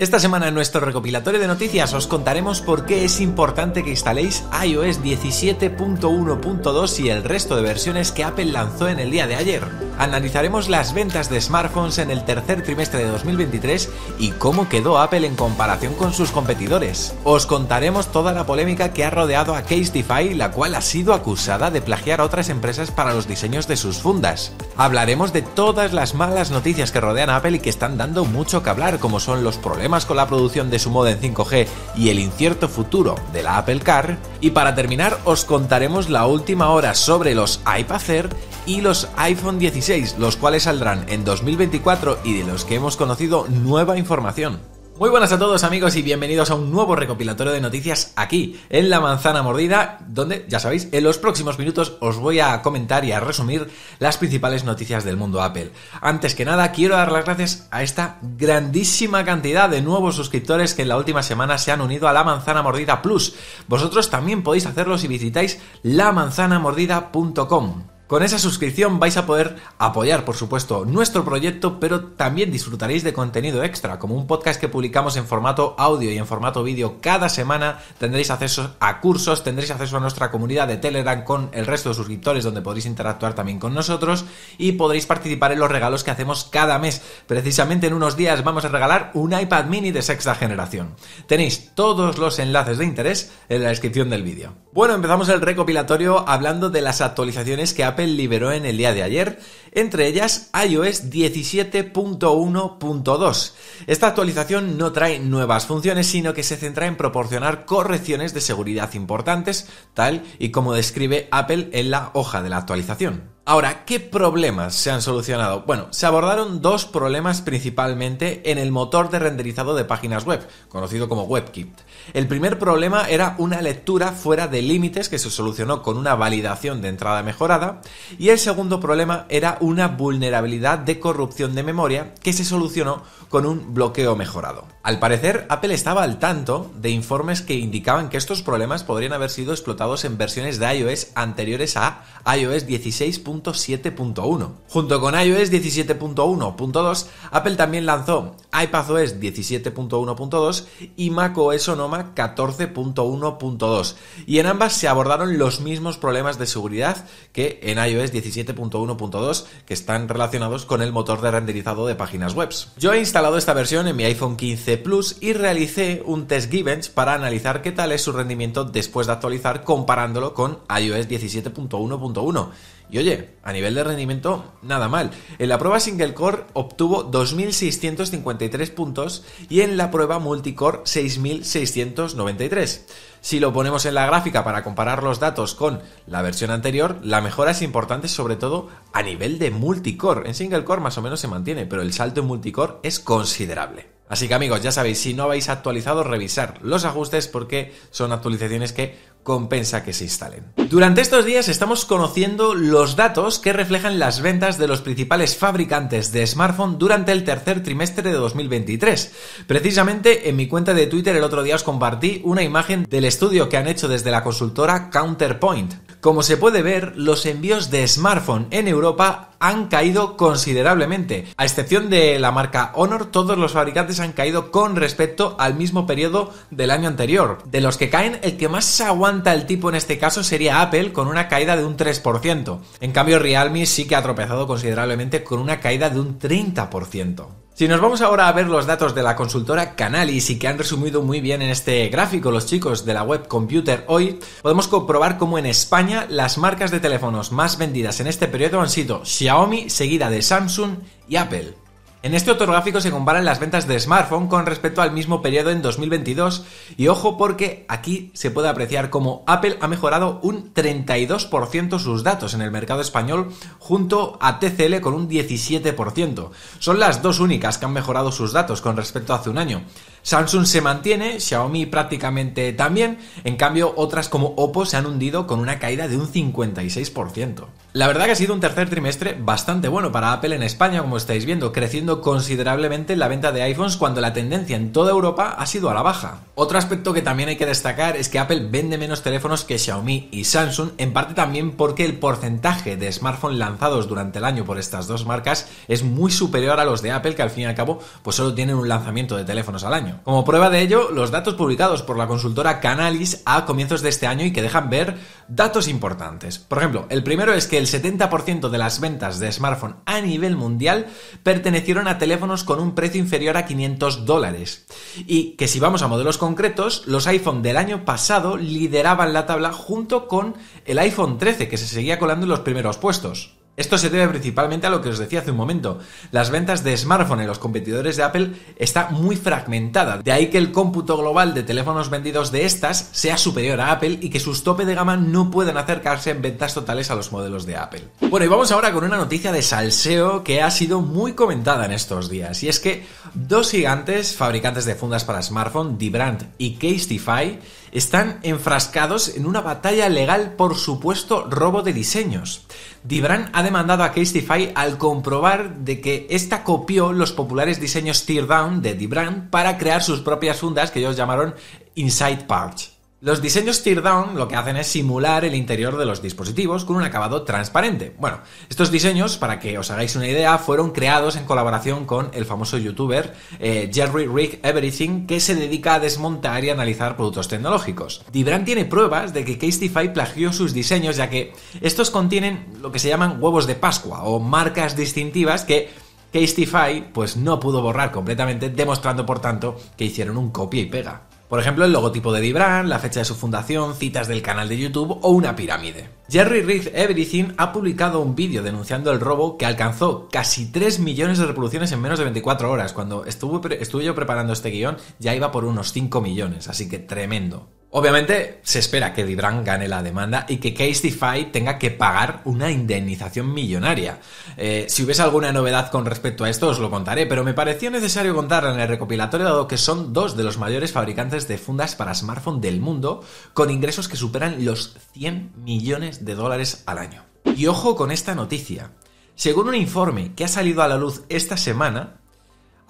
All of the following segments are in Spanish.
Esta semana en nuestro recopilatorio de noticias os contaremos por qué es importante que instaléis iOS 17.1.2 y el resto de versiones que Apple lanzó en el día de ayer. Analizaremos las ventas de smartphones en el tercer trimestre de 2023 y cómo quedó Apple en comparación con sus competidores. Os contaremos toda la polémica que ha rodeado a Casetify, la cual ha sido acusada de plagiar a otras empresas para los diseños de sus fundas. Hablaremos de todas las malas noticias que rodean a Apple y que están dando mucho que hablar, como son los problemas con la producción de su moda en 5G y el incierto futuro de la Apple Car. Y para terminar os contaremos la última hora sobre los iPad Air y los iPhone 16, los cuales saldrán en 2024 y de los que hemos conocido nueva información. Muy buenas a todos amigos y bienvenidos a un nuevo recopilatorio de noticias aquí en La Manzana Mordida, donde, ya sabéis, en los próximos minutos os voy a comentar y a resumir las principales noticias del mundo Apple. Antes que nada, quiero dar las gracias a esta grandísima cantidad de nuevos suscriptores que en la última semana se han unido a La Manzana Mordida Plus. Vosotros también podéis hacerlo si visitáis lamanzanamordida.com. Con esa suscripción vais a poder apoyar, por supuesto, nuestro proyecto, pero también disfrutaréis de contenido extra, como un podcast que publicamos en formato audio y en formato vídeo cada semana. Tendréis acceso a cursos, tendréis acceso a nuestra comunidad de Telegram con el resto de suscriptores, donde podéis interactuar también con nosotros y podréis participar en los regalos que hacemos cada mes. Precisamente en unos días vamos a regalar un iPad mini de sexta generación. Tenéis todos los enlaces de interés en la descripción del vídeo. Bueno, empezamos el recopilatorio hablando de las actualizaciones que ha Apple liberó en el día de ayer, entre ellas iOS 17.1.2. Esta actualización no trae nuevas funciones, sino que se centra en proporcionar correcciones de seguridad importantes, tal y como describe Apple en la hoja de la actualización. Ahora, ¿qué problemas se han solucionado? Bueno, se abordaron dos problemas principalmente en el motor de renderizado de páginas web, conocido como WebKit. El primer problema era una lectura fuera de límites que se solucionó con una validación de entrada mejorada, y el segundo problema era una vulnerabilidad de corrupción de memoria que se solucionó con un bloqueo mejorado. Al parecer, Apple estaba al tanto de informes que indicaban que estos problemas podrían haber sido explotados en versiones de iOS anteriores a iOS 16. Junto con iOS 17.1.2, Apple también lanzó iPadOS 17.1.2 y macOS Sonoma 14.1.2, y en ambas se abordaron los mismos problemas de seguridad que en iOS 17.1.2 que están relacionados con el motor de renderizado de páginas web. Yo he instalado esta versión en mi iPhone 15 Plus y realicé un test Givens para analizar qué tal es su rendimiento después de actualizar comparándolo con iOS 17.1.1 y oye, a nivel de rendimiento, nada mal. En la prueba single core obtuvo 2.653 puntos y en la prueba multicore 6.693. Si lo ponemos en la gráfica para comparar los datos con la versión anterior, la mejora es importante sobre todo a nivel de multicore. En single core más o menos se mantiene, pero el salto en multicore es considerable. Así que amigos, ya sabéis, si no habéis actualizado, revisar los ajustes porque son actualizaciones que compensa que se instalen. Durante estos días estamos conociendo los datos que reflejan las ventas de los principales fabricantes de smartphone durante el tercer trimestre de 2023. Precisamente en mi cuenta de Twitter el otro día os compartí una imagen del estudio que han hecho desde la consultora Counterpoint. Como se puede ver, los envíos de smartphone en Europa han caído considerablemente. A excepción de la marca Honor, todos los fabricantes han caído con respecto al mismo periodo del año anterior. De los que caen, el que más se aguanta el tipo en este caso sería Apple con una caída de un 3%. En cambio, Realme sí que ha tropezado considerablemente con una caída de un 30%. Si nos vamos ahora a ver los datos de la consultora Canalis y que han resumido muy bien en este gráfico los chicos de la web Computer Hoy, podemos comprobar cómo en España las marcas de teléfonos más vendidas en este periodo han sido Xiaomi, seguida de Samsung y Apple. En este otro gráfico se comparan las ventas de smartphone con respecto al mismo periodo en 2022 y ojo porque aquí se puede apreciar cómo Apple ha mejorado un 32% sus datos en el mercado español junto a TCL con un 17%. Son las dos únicas que han mejorado sus datos con respecto a hace un año. Samsung se mantiene, Xiaomi prácticamente también, en cambio otras como Oppo se han hundido con una caída de un 56%. La verdad que ha sido un tercer trimestre bastante bueno para Apple en España, como estáis viendo, creciendo considerablemente la venta de iPhones cuando la tendencia en toda Europa ha sido a la baja. Otro aspecto que también hay que destacar es que Apple vende menos teléfonos que Xiaomi y Samsung, en parte también porque el porcentaje de smartphones lanzados durante el año por estas dos marcas es muy superior a los de Apple, que al fin y al cabo pues solo tienen un lanzamiento de teléfonos al año. Como prueba de ello, los datos publicados por la consultora Canalis a comienzos de este año y que dejan ver datos importantes. Por ejemplo, el primero es que el 70% de las ventas de smartphone a nivel mundial pertenecieron a teléfonos con un precio inferior a 500 dólares. Y que si vamos a modelos concretos, los iPhone del año pasado lideraban la tabla junto con el iPhone 13, que se seguía colando en los primeros puestos. Esto se debe principalmente a lo que os decía hace un momento. Las ventas de smartphone en los competidores de Apple está muy fragmentada. De ahí que el cómputo global de teléfonos vendidos de estas sea superior a Apple y que sus tope de gama no puedan acercarse en ventas totales a los modelos de Apple. Bueno, y vamos ahora con una noticia de salseo que ha sido muy comentada en estos días. Y es que dos gigantes fabricantes de fundas para smartphone, Dibrand y Casetify, están enfrascados en una batalla legal por supuesto robo de diseños. Dibran ha demandado a Castify al comprobar de que esta copió los populares diseños Teardown de Dibran para crear sus propias fundas que ellos llamaron Inside Parts. Los diseños teardown lo que hacen es simular el interior de los dispositivos con un acabado transparente. Bueno, estos diseños, para que os hagáis una idea, fueron creados en colaboración con el famoso youtuber eh, Jerry Rick Everything, que se dedica a desmontar y analizar productos tecnológicos. Dibran tiene pruebas de que Castify plagió sus diseños, ya que estos contienen lo que se llaman huevos de Pascua o marcas distintivas que Castify pues no pudo borrar completamente, demostrando por tanto que hicieron un copia y pega. Por ejemplo, el logotipo de Dibran, la fecha de su fundación, citas del canal de YouTube o una pirámide. Jerry Reed Everything ha publicado un vídeo denunciando el robo que alcanzó casi 3 millones de reproducciones en menos de 24 horas. Cuando estuve, estuve yo preparando este guión ya iba por unos 5 millones, así que tremendo. Obviamente se espera que Libran gane la demanda y que Case tenga que pagar una indemnización millonaria. Eh, si hubiese alguna novedad con respecto a esto os lo contaré, pero me pareció necesario contarla en el recopilatorio dado que son dos de los mayores fabricantes de fundas para smartphone del mundo con ingresos que superan los 100 millones de dólares al año. Y ojo con esta noticia. Según un informe que ha salido a la luz esta semana,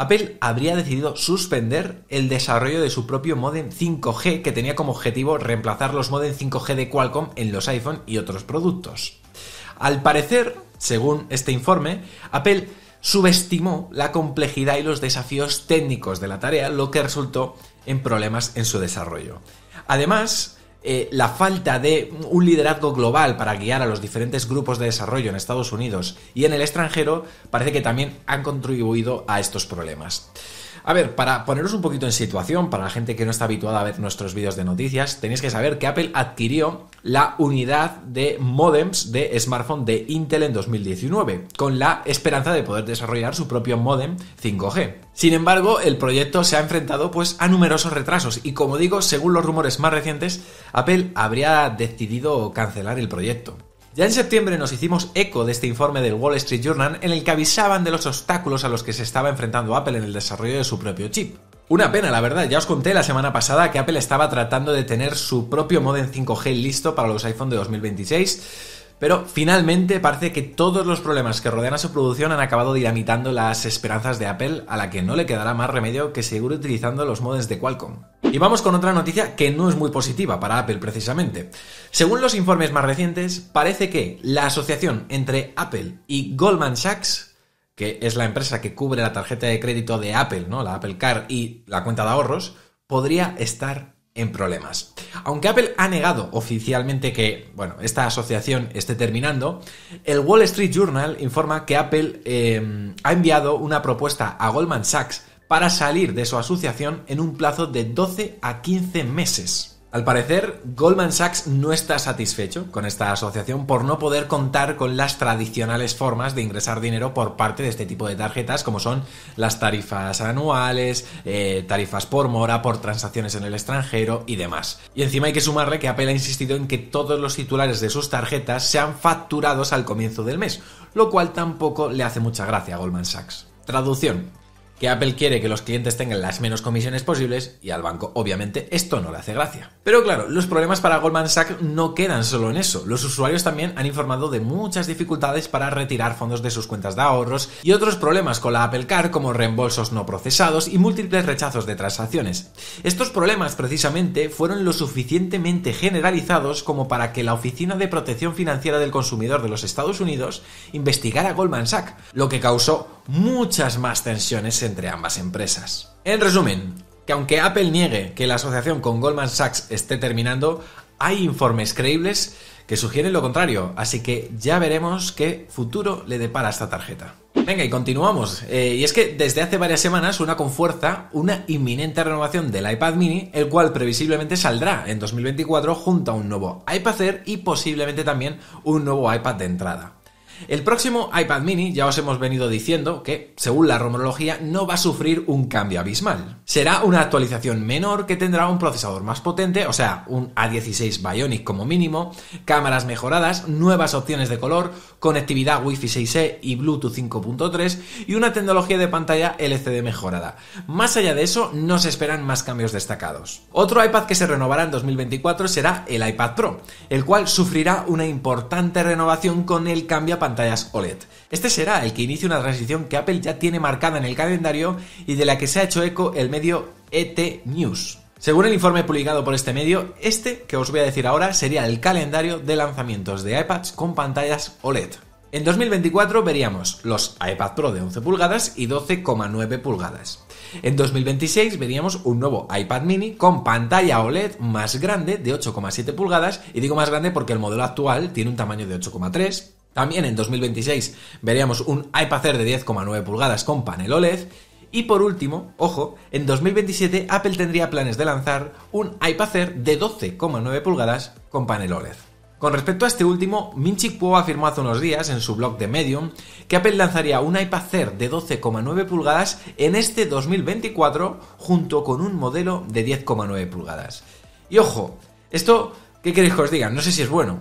Apple habría decidido suspender el desarrollo de su propio modem 5G que tenía como objetivo reemplazar los modem 5G de Qualcomm en los iPhone y otros productos. Al parecer, según este informe, Apple subestimó la complejidad y los desafíos técnicos de la tarea, lo que resultó en problemas en su desarrollo. Además, eh, la falta de un liderazgo global para guiar a los diferentes grupos de desarrollo en Estados Unidos y en el extranjero parece que también han contribuido a estos problemas. A ver, para poneros un poquito en situación, para la gente que no está habituada a ver nuestros vídeos de noticias, tenéis que saber que Apple adquirió la unidad de modems de smartphone de Intel en 2019, con la esperanza de poder desarrollar su propio modem 5G. Sin embargo, el proyecto se ha enfrentado pues a numerosos retrasos y como digo, según los rumores más recientes, Apple habría decidido cancelar el proyecto. Ya en septiembre nos hicimos eco de este informe del Wall Street Journal en el que avisaban de los obstáculos a los que se estaba enfrentando Apple en el desarrollo de su propio chip. Una pena, la verdad, ya os conté la semana pasada que Apple estaba tratando de tener su propio modem 5G listo para los iPhone de 2026. Pero finalmente parece que todos los problemas que rodean a su producción han acabado dinamitando las esperanzas de Apple, a la que no le quedará más remedio que seguir utilizando los modems de Qualcomm. Y vamos con otra noticia que no es muy positiva para Apple precisamente. Según los informes más recientes, parece que la asociación entre Apple y Goldman Sachs, que es la empresa que cubre la tarjeta de crédito de Apple, ¿no? La Apple Car y la cuenta de ahorros, podría estar en problemas. Aunque Apple ha negado oficialmente que, bueno, esta asociación esté terminando, el Wall Street Journal informa que Apple eh, ha enviado una propuesta a Goldman Sachs para salir de su asociación en un plazo de 12 a 15 meses. Al parecer, Goldman Sachs no está satisfecho con esta asociación por no poder contar con las tradicionales formas de ingresar dinero por parte de este tipo de tarjetas, como son las tarifas anuales, eh, tarifas por mora, por transacciones en el extranjero y demás. Y encima hay que sumarle que Apple ha insistido en que todos los titulares de sus tarjetas sean facturados al comienzo del mes, lo cual tampoco le hace mucha gracia a Goldman Sachs. Traducción que Apple quiere que los clientes tengan las menos comisiones posibles y al banco obviamente esto no le hace gracia. Pero claro, los problemas para Goldman Sachs no quedan solo en eso. Los usuarios también han informado de muchas dificultades para retirar fondos de sus cuentas de ahorros y otros problemas con la Apple Car como reembolsos no procesados y múltiples rechazos de transacciones. Estos problemas precisamente fueron lo suficientemente generalizados como para que la Oficina de Protección Financiera del Consumidor de los Estados Unidos investigara a Goldman Sachs, lo que causó muchas más tensiones entre ambas empresas. En resumen, que aunque Apple niegue que la asociación con Goldman Sachs esté terminando, hay informes creíbles que sugieren lo contrario, así que ya veremos qué futuro le depara esta tarjeta. Venga, y continuamos. Eh, y es que desde hace varias semanas suena con fuerza una inminente renovación del iPad mini, el cual previsiblemente saldrá en 2024 junto a un nuevo iPad Air y posiblemente también un nuevo iPad de entrada. El próximo iPad mini, ya os hemos venido diciendo que, según la rumorología, no va a sufrir un cambio abismal. Será una actualización menor que tendrá un procesador más potente, o sea, un A16 Bionic como mínimo, cámaras mejoradas, nuevas opciones de color, conectividad Wi-Fi 6E y Bluetooth 5.3 y una tecnología de pantalla LCD mejorada. Más allá de eso, no se esperan más cambios destacados. Otro iPad que se renovará en 2024 será el iPad Pro, el cual sufrirá una importante renovación con el cambio a pantallas OLED. Este será el que inicie una transición que Apple ya tiene marcada en el calendario y de la que se ha hecho eco el medio ET News. Según el informe publicado por este medio, este que os voy a decir ahora sería el calendario de lanzamientos de iPads con pantallas OLED. En 2024 veríamos los iPad Pro de 11 pulgadas y 12,9 pulgadas. En 2026 veríamos un nuevo iPad mini con pantalla OLED más grande de 8,7 pulgadas, y digo más grande porque el modelo actual tiene un tamaño de 8,3, también en 2026 veríamos un iPad Air de 10,9 pulgadas con panel OLED. Y por último, ojo, en 2027 Apple tendría planes de lanzar un iPad Air de 12,9 pulgadas con panel OLED. Con respecto a este último, Minchik Kuo afirmó hace unos días en su blog de Medium que Apple lanzaría un iPad Air de 12,9 pulgadas en este 2024 junto con un modelo de 10,9 pulgadas. Y ojo, esto, ¿qué queréis que os diga? No sé si es bueno.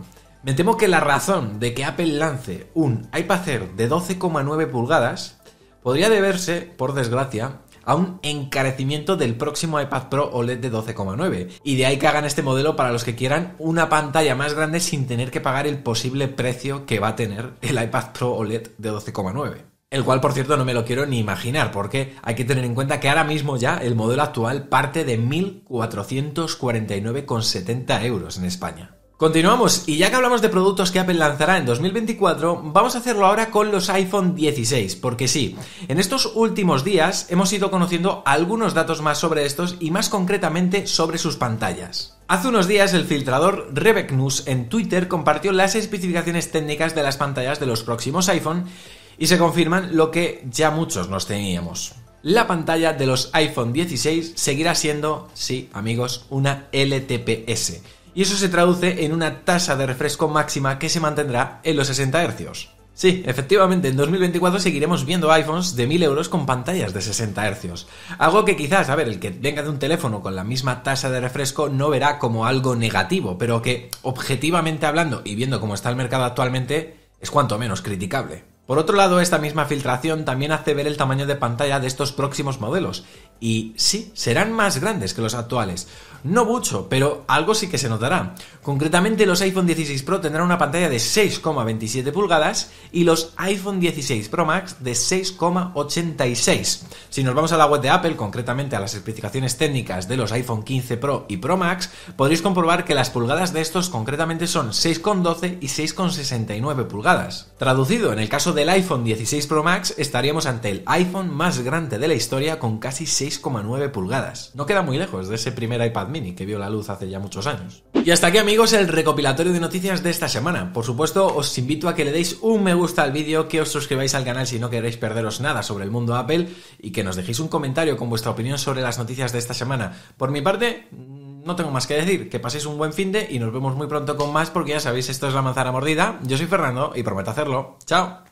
Me temo que la razón de que Apple lance un iPad Air de 12,9 pulgadas podría deberse, por desgracia, a un encarecimiento del próximo iPad Pro OLED de 12,9. Y de ahí que hagan este modelo para los que quieran una pantalla más grande sin tener que pagar el posible precio que va a tener el iPad Pro OLED de 12,9. El cual, por cierto, no me lo quiero ni imaginar, porque hay que tener en cuenta que ahora mismo ya el modelo actual parte de 1.449,70 euros en España. Continuamos, y ya que hablamos de productos que Apple lanzará en 2024, vamos a hacerlo ahora con los iPhone 16, porque sí, en estos últimos días hemos ido conociendo algunos datos más sobre estos y más concretamente sobre sus pantallas. Hace unos días el filtrador Rebek en Twitter compartió las especificaciones técnicas de las pantallas de los próximos iPhone y se confirman lo que ya muchos nos teníamos. La pantalla de los iPhone 16 seguirá siendo, sí amigos, una LTPS y eso se traduce en una tasa de refresco máxima que se mantendrá en los 60 Hz. Sí, efectivamente, en 2024 seguiremos viendo iPhones de 1000 euros con pantallas de 60 Hz. Algo que quizás, a ver, el que venga de un teléfono con la misma tasa de refresco no verá como algo negativo, pero que, objetivamente hablando y viendo cómo está el mercado actualmente, es cuanto menos criticable. Por otro lado, esta misma filtración también hace ver el tamaño de pantalla de estos próximos modelos, y sí, serán más grandes que los actuales. No mucho, pero algo sí que se notará. Concretamente los iPhone 16 Pro tendrán una pantalla de 6,27 pulgadas y los iPhone 16 Pro Max de 6,86. Si nos vamos a la web de Apple, concretamente a las especificaciones técnicas de los iPhone 15 Pro y Pro Max, podréis comprobar que las pulgadas de estos concretamente son 6,12 y 6,69 pulgadas. Traducido, en el caso del iPhone 16 Pro Max estaríamos ante el iPhone más grande de la historia con casi 6 6,9 pulgadas. No queda muy lejos de ese primer iPad mini que vio la luz hace ya muchos años. Y hasta aquí amigos el recopilatorio de noticias de esta semana. Por supuesto os invito a que le deis un me gusta al vídeo, que os suscribáis al canal si no queréis perderos nada sobre el mundo Apple y que nos dejéis un comentario con vuestra opinión sobre las noticias de esta semana. Por mi parte no tengo más que decir, que paséis un buen fin de y nos vemos muy pronto con más porque ya sabéis, esto es la manzana mordida. Yo soy Fernando y prometo hacerlo. Chao.